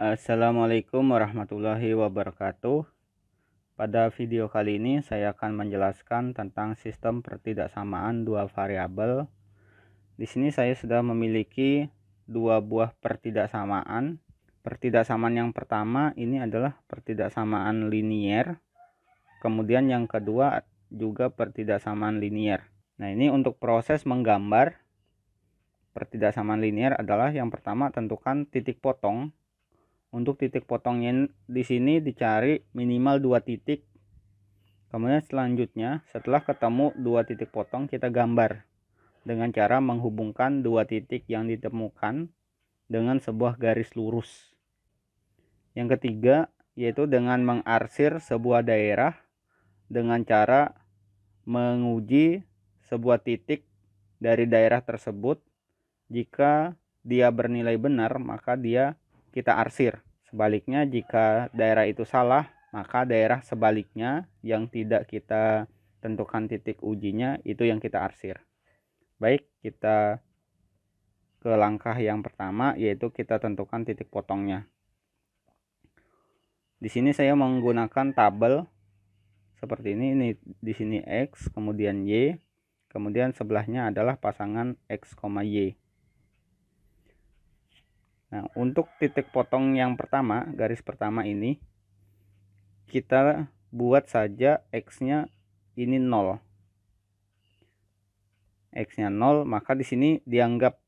Assalamualaikum warahmatullahi wabarakatuh Pada video kali ini saya akan menjelaskan tentang sistem pertidaksamaan dua variabel Di sini saya sudah memiliki dua buah pertidaksamaan Pertidaksamaan yang pertama ini adalah pertidaksamaan linier Kemudian yang kedua juga pertidaksamaan linier Nah ini untuk proses menggambar Pertidaksamaan linier adalah yang pertama tentukan titik potong untuk titik potongnya di sini dicari minimal dua titik kemudian selanjutnya setelah ketemu dua titik potong kita gambar dengan cara menghubungkan dua titik yang ditemukan dengan sebuah garis lurus yang ketiga yaitu dengan mengarsir sebuah daerah dengan cara menguji sebuah titik dari daerah tersebut jika dia bernilai benar maka dia kita arsir Sebaliknya, jika daerah itu salah, maka daerah sebaliknya yang tidak kita tentukan titik ujinya itu yang kita arsir. Baik, kita ke langkah yang pertama yaitu kita tentukan titik potongnya. Di sini saya menggunakan tabel seperti ini, ini di sini X, kemudian Y, kemudian sebelahnya adalah pasangan X, Y. Nah, untuk titik potong yang pertama, garis pertama ini kita buat saja x-nya ini 0. X-nya 0, maka di sini dianggap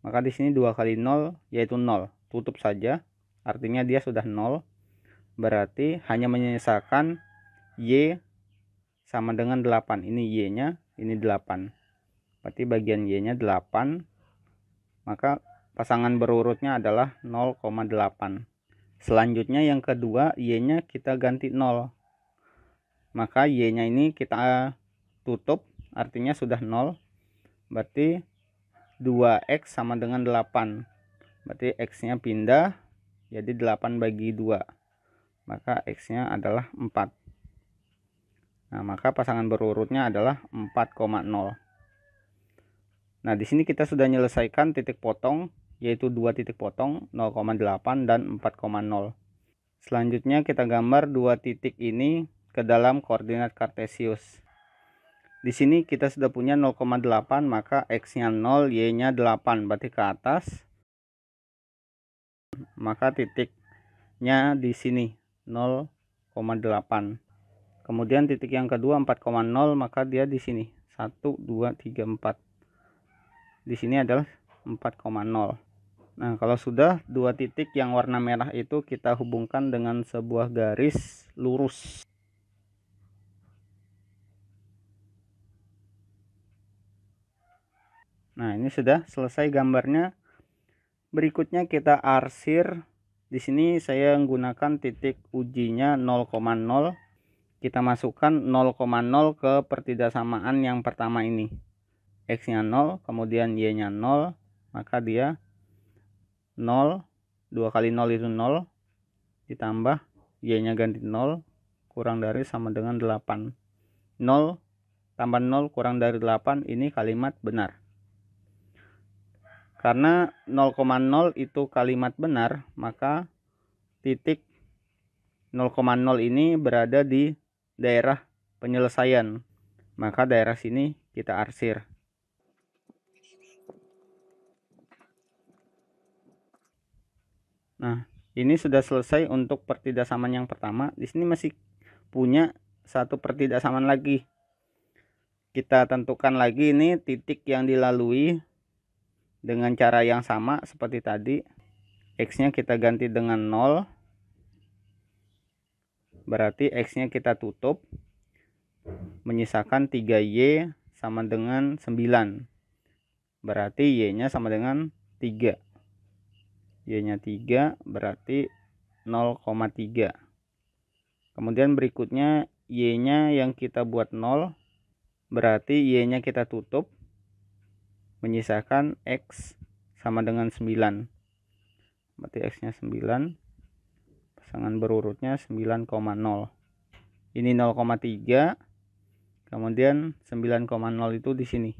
maka di sini 2 kali 0 yaitu 0. Tutup saja, artinya dia sudah 0. Berarti hanya menyisakan y sama dengan 8. Ini y-nya, ini 8. Berarti bagian y-nya 8. Maka pasangan berurutnya adalah 0,8 selanjutnya yang kedua y nya kita ganti 0 maka y nya ini kita tutup artinya sudah 0 berarti 2x sama dengan 8 berarti x nya pindah jadi 8 bagi 2 maka x nya adalah 4 Nah, maka pasangan berurutnya adalah 4,0. Nah, di sini kita sudah menyelesaikan titik potong yaitu 2 titik potong 0,8 dan 4,0. Selanjutnya kita gambar dua titik ini ke dalam koordinat kartesius. Di sini kita sudah punya 0,8 maka x-nya 0, y-nya 8 berarti ke atas. Maka titiknya di sini 0,8. Kemudian titik yang kedua 4,0 maka dia di sini 1 2 3 4. Di sini adalah 4,0. Nah, kalau sudah dua titik yang warna merah itu kita hubungkan dengan sebuah garis lurus. Nah, ini sudah selesai gambarnya. Berikutnya kita arsir. Di sini saya menggunakan titik ujinya 0,0. Kita masukkan 0,0 ke pertidaksamaan yang pertama ini. X-nya 0, kemudian Y-nya 0, maka dia 0 2 kali 0 itu 0 ditambah y nya ganti 0 kurang dari sama dengan 8 0 tambah 0 kurang dari 8 ini kalimat benar karena 0,0 itu kalimat benar maka titik 0,0 ini berada di daerah penyelesaian maka daerah sini kita arsir Nah, ini sudah selesai untuk pertidaksamaan yang pertama. Di sini masih punya satu pertidaksamaan lagi. Kita tentukan lagi ini titik yang dilalui dengan cara yang sama seperti tadi. X-nya kita ganti dengan 0. Berarti X-nya kita tutup. Menyisakan 3Y sama dengan 9. Berarti Y-nya sama dengan 3. Y-nya 3 berarti 0,3. Kemudian berikutnya Y-nya yang kita buat 0 berarti Y-nya kita tutup menyisakan X sama dengan 9. Berarti X-nya 9. Pasangan berurutnya 9,0. Ini 0,3. Kemudian 9,0 itu di sini.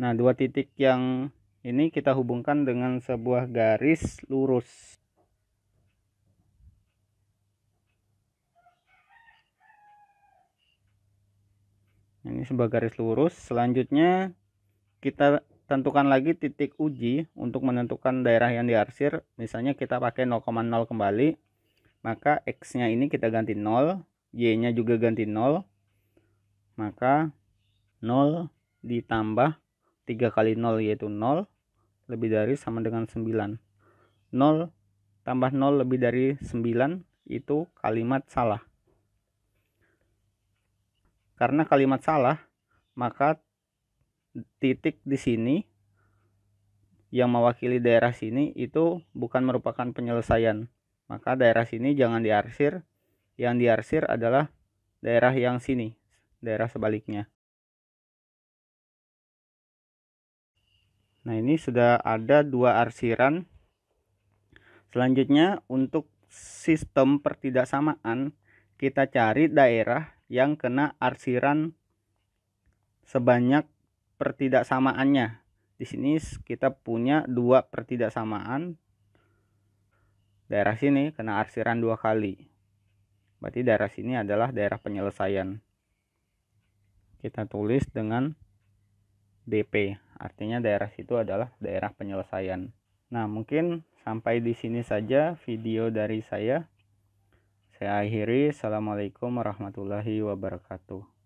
Nah, dua titik yang ini kita hubungkan dengan sebuah garis lurus ini sebuah garis lurus selanjutnya kita tentukan lagi titik uji untuk menentukan daerah yang diarsir misalnya kita pakai 0,0 kembali maka X nya ini kita ganti 0 Y nya juga ganti 0 maka 0 ditambah 3 kali 0 yaitu 0 lebih dari sama dengan 9 0 tambah 0 lebih dari 9 itu kalimat salah karena kalimat salah maka titik di sini yang mewakili daerah sini itu bukan merupakan penyelesaian maka daerah sini jangan diarsir yang diarsir adalah daerah yang sini daerah sebaliknya Nah, ini sudah ada dua arsiran. Selanjutnya untuk sistem pertidaksamaan, kita cari daerah yang kena arsiran sebanyak pertidaksamaannya. Di sini kita punya dua pertidaksamaan. Daerah sini kena arsiran dua kali. Berarti daerah sini adalah daerah penyelesaian. Kita tulis dengan DP. Artinya daerah situ adalah daerah penyelesaian. Nah, mungkin sampai di sini saja video dari saya. Saya akhiri. Assalamualaikum warahmatullahi wabarakatuh.